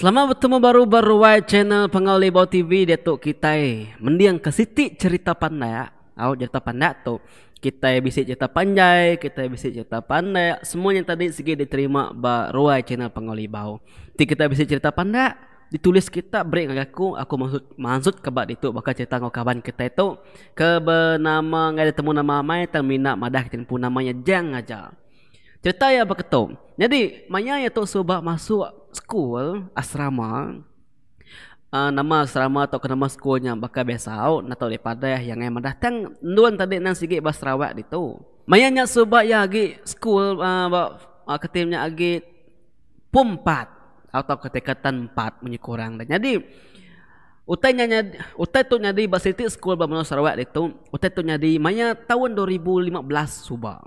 Selamat bertemu baru baru wide channel Pengawal Lebau TV Datuk kita Mendiang ke Siti cerita pandai Aku cerita pandai tu Kita bisa cerita panjai Kita bisa cerita pandai Semua yang tadi segi diterima Baru wide channel Pengawal Lebau Jadi kita bisa cerita pandai Ditulis kita break dengan aku Aku maksud Maksud kebak itu Bakal cerita dengan kawan kita itu ke Nggak ada temu nama amai Terminak madah Kita pun namanya Jang aja. Cerita yang berketuk. Jadi, maya yang tok sebab masuk school asrama. Uh, nama asrama atau nama sekolahnya bakal biasa out atau daripada yang yang datang nuan tadi nang sikit bas rawat itu. Maya nya sebab ya agi school uh, eh, ba uh, eh, ketimnya agi pumpat atau ketekatan empat menyekurang dan jadi utainya utai tu nyadi basiti school ba menos itu utai tu nyadi maya tahun 2015 subah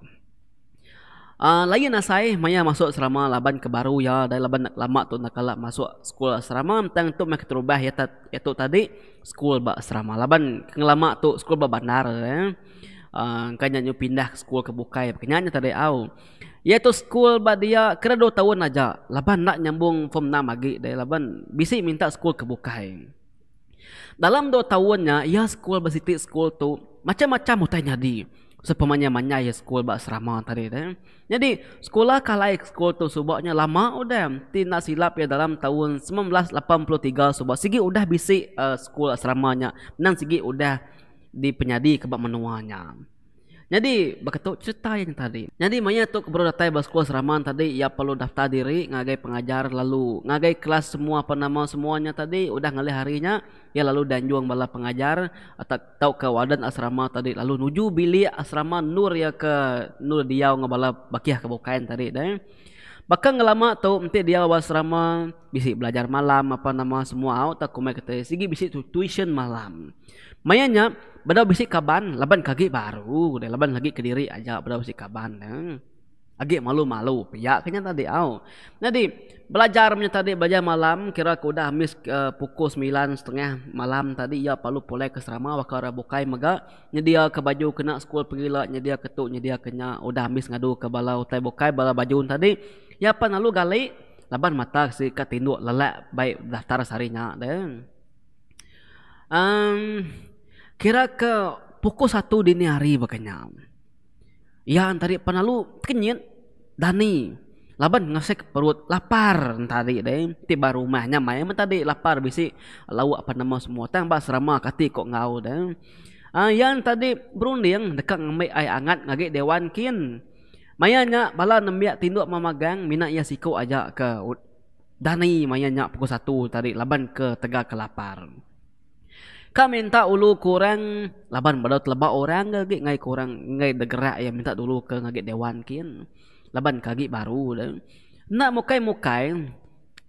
Uh, ah, lain nak lah saya, Maya masuk serama laban ke baru ya. Dari laban nak lama tu nak kalah masuk sekolah serama. Tentang tu mak terubah ya tu, ya tu tadi. sekolah bah serama. Laban ke lama tu sekolah bah bandar ya. Uh, ah, kanya nyu pindah ke school ke Bukai. Kanya tadi aw, Ya tu sekolah bah dia kira dua tahun aja. Laban nak nyambung form 6 lagi. Dari laban bisi minta sekolah ke Bukai. Dalam dua tahunnya, ya sekolah bak city school tu. Macam-macam mutanya di sepemanya manja ya sekolah bak serama tadi deh. Jadi sekolah kalai sekolah tu subaknya lama udah. Tidak silap ya dalam tahun 1983 subak sigi udah bisi uh, sekolah seramanya. Nang sigi udah dipenyadi kebak menuanya. Jadi begitu cerita yang tadi. Jadi maya tu kebro datai bas kuas raman tadi ya perlu daftar diri ngagai pengajar lalu ngagai kelas semua apa nama semuanya tadi udah ngali harinya ya lalu dan juang bala pengajar atau tau ke wadan asrama tadi lalu nuju bili asrama nur ya ke nur diau ngabala bakiah kebukaan tadi dan Baka ngelama tu nanti dia awas rama bisi belajar malam apa nama semua out tak kumai kata sigi bisi tu tuition malam. Mayanya benda bisik kaban, leban kaki baru, dan leban lagi ke diri aja benda bisik kaban. Neng. Agak malu-malu, ya kena tadi au. Jadi belajar tadi belajar malam, kira aku dah miss uh, eh, pukul sembilan setengah malam tadi, ya perlu pulai ke serama, wakar rabukai mega, nyedia ke baju kena sekolah pergi lah, nyedia ketuk, nyedia kena, udah oh, miss ngadu ke bala utai bukai, bala baju tadi, ya panalu gali, laban mata si kat lelak, baik daftar sarinya, Um, kira ke pukul satu dini hari bagainya ya tadi pernah lu kenyit dani laban ngasih perut lapar tadi deh tiba rumahnya main tadi lapar bisi lawak apa nama semua tambah serama kati kok ngau deh Uh, yang tadi berunding dekat ngemik air hangat ngagik dewan kin. Mayanya bala nembiak tinduk memegang minat ya siku ajak ke dani mayanya pukul satu tadi laban ke tegak ke kami minta ulu kurang Laban bodoh terlebak orang Gagik ngai kurang Ngai degerak Ya minta dulu ke ngagik dewan kin Laban kagik baru dan Nak mukai-mukai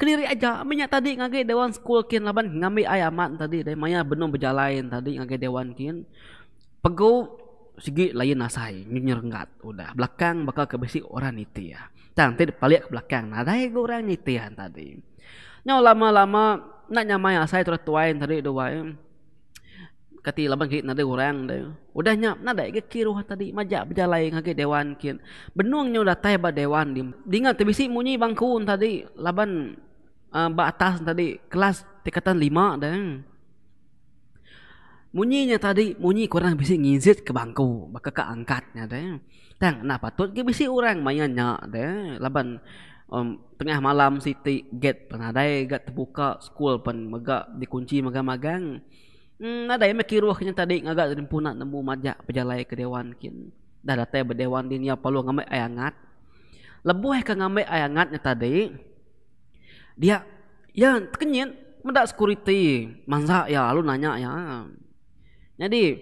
Keliri aja Minyak tadi ngagik dewan school kin Laban ngami ayah tadi Dari maya benung berjalan tadi ngagik dewan kin Pegu segi lain nasai nyerengat. ngat Udah belakang bakal kebesi orang itu ya Tantid paliak ke belakang Nadai orang nitian ya tadi Nyau lama-lama nak nyamai asai terus tadi doain. Ya kati lambang kiri nade orang dah. Udah nyap nade ke kiri ha tadi majak berjalan ngaji dewan kian. Benung nyu dah tay dewan di. Dengar terbisi munyi bangku tadi laban uh, ba atas tadi kelas tingkatan lima dah. Munyinya tadi munyi kurang bisi nginsit ke bangku baka ke angkatnya dah. Tang nah patut ke bisi orang mayan nyak dah laban Um, tengah malam siti gate pernah ada gate terbuka school pun megak dikunci mega -magang. Hmm, nada yang mikir wah kenyata ngagak dari puna nemu majak pejalai ke dewan kin dah datai berdewan dini apa lu ngamai ayangat lebuh ke ngamai ayangat nyata dia ya kenyen mendak security manza ya lu nanya ya jadi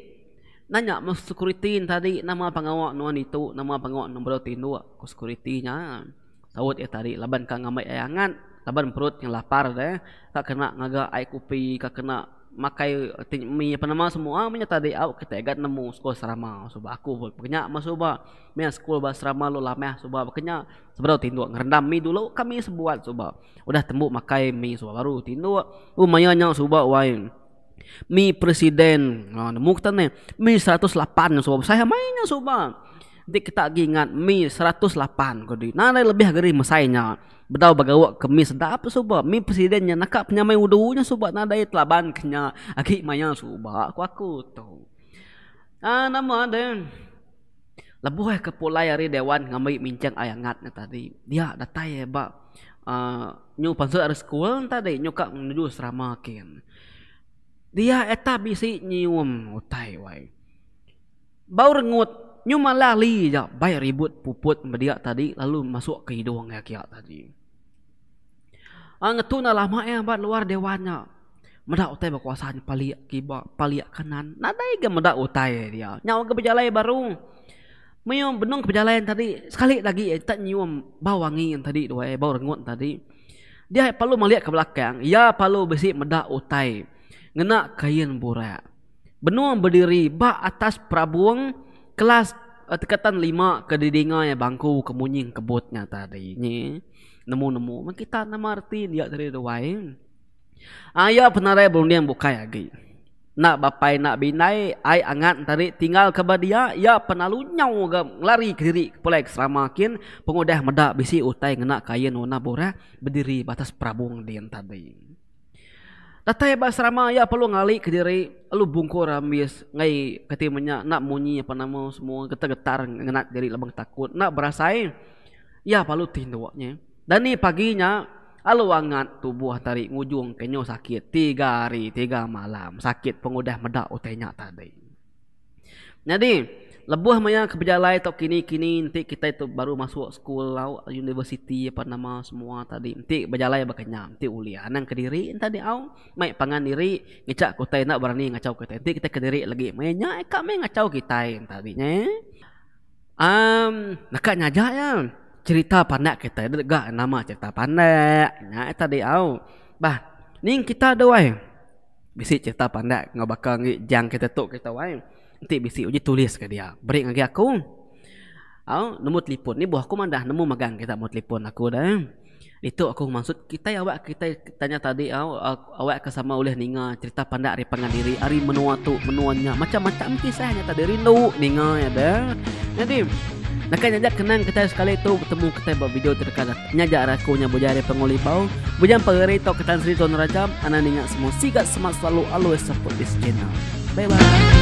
nanya mas security tadi nama pengawak nuan itu nama pengawak nomor tindu dua security nya sawut ya tadi laban ka ngamai ayangat laban perut yang lapar deh tak kena ngaga air kopi tak kena makai mi penama semua punya ah, tadi au ah, kita egat nemu sekolah serama suba aku pokoknya masuk ba ah, sekolah ba serama lu lama suba pokoknya sebab tinduk ngerendam mi dulu kami sebuat suba udah temu makai mi suba baru tinduk u oh, mayanya suba wain mi presiden nah nemu kita ne mi 108 suba saya mainnya suba di kita ingat mi 108 kodi nanai lebih geri mesainya bedau awak ke mi sedap suba mi presiden nya nakak penyamai udunya suba nadai telaban kenya aki maya suba aku aku tu ah nama ada Lebih ke pulai ari dewan ngambi mincang ayangat tadi dia datai ya ba ah, nyu pansel ar school tadi nyu kak menuju serama kin dia etabisi nyium utai wai baur ngut Nyuma lali ya, baik ribut puput media tadi lalu masuk ke hidung ya kia tadi. Angetu ah, na lama ya eh, bat luar dewannya. Medak utai berkuasaan paliak kiba paliak kanan. Nadai ke medak utai dia. Nyawa ke berjalan baru. Menyum benung ke berjalan tadi. Sekali lagi eh, tak nyium bau wangi yang tadi dua ya, bau rengut tadi. Dia perlu melihat ke belakang. Ya perlu besi medak utai. Ngena kain burak. Benung berdiri bak atas prabuang kelas uh, eh, tekatan lima ke dedenga yang bangku kemunying kebutnya tadi ni nemu nemu mak kita nama arti dia tadi tu wain ayah ya, penarai belum dia buka lagi nak bapai nak binai ai angat tadi tinggal ke badia ya penalu nyau lari ke diri pulai seramakin pengudah medak bisi utai ngena kaya nona bora berdiri batas prabung dia tadi Datai ya, bahasa ramah ya perlu ngali ke diri Lu bungkur ambis Ngai ketimanya nak munyi apa nama semua kita getar ngenak diri lembang takut Nak berasai Ya perlu tinduaknya Dan ni paginya Alu wangat tubuh tarik ngujung kenyo sakit Tiga hari tiga malam Sakit pengudah medak utenya tadi Jadi Jadi lebih maya ke pejalai tok kini kini nanti kita itu baru masuk school lau university apa nama semua tadi nanti pejalai bakanya nanti uli anang kediri tadi au mai pangan diri ngecak kota nak berani ngacau kita nanti kita kediri lagi mainnya eka main ngacau kita tadi nya am nak nyaja ya cerita pandai kita ada nama cerita pandai nya tadi au bah ning kita ada wai bisi cerita pandai ngabakang jang kita tok kita wai Nanti bisik uji tulis ke dia. Break lagi aku. Au, oh, nombor telefon ni buah aku mana nemu nombor magang kita mau telefon aku dah. Eh? Itu aku maksud kita ya awak kita tanya tadi au oh, awak ke sama oleh ninga cerita pandak dari pengadiri ari menua tu menuanya macam-macam kisahnya tadi rindu ninga ya dah. Jadi nak nyaja kenang kita sekali itu bertemu kita buat video terkadang nyaja aku nya bujari pengoli pau bujan pagari tau ketan sri tu neraca ana ninga semua sigat semak selalu always support this channel. Bye bye.